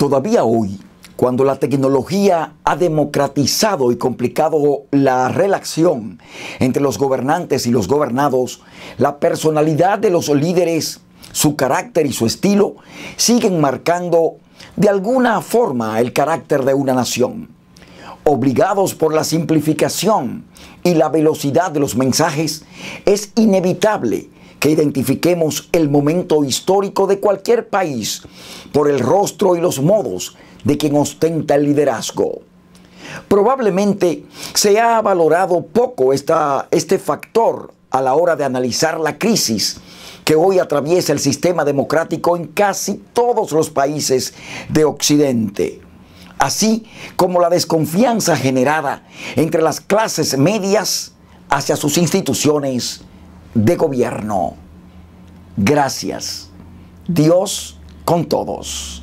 Todavía hoy, cuando la tecnología ha democratizado y complicado la relación entre los gobernantes y los gobernados, la personalidad de los líderes, su carácter y su estilo siguen marcando de alguna forma el carácter de una nación obligados por la simplificación y la velocidad de los mensajes, es inevitable que identifiquemos el momento histórico de cualquier país por el rostro y los modos de quien ostenta el liderazgo. Probablemente se ha valorado poco este factor a la hora de analizar la crisis que hoy atraviesa el sistema democrático en casi todos los países de Occidente así como la desconfianza generada entre las clases medias hacia sus instituciones de gobierno. Gracias. Dios con todos.